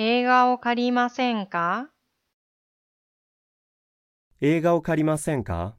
映画を借りませんか映画を借りませんか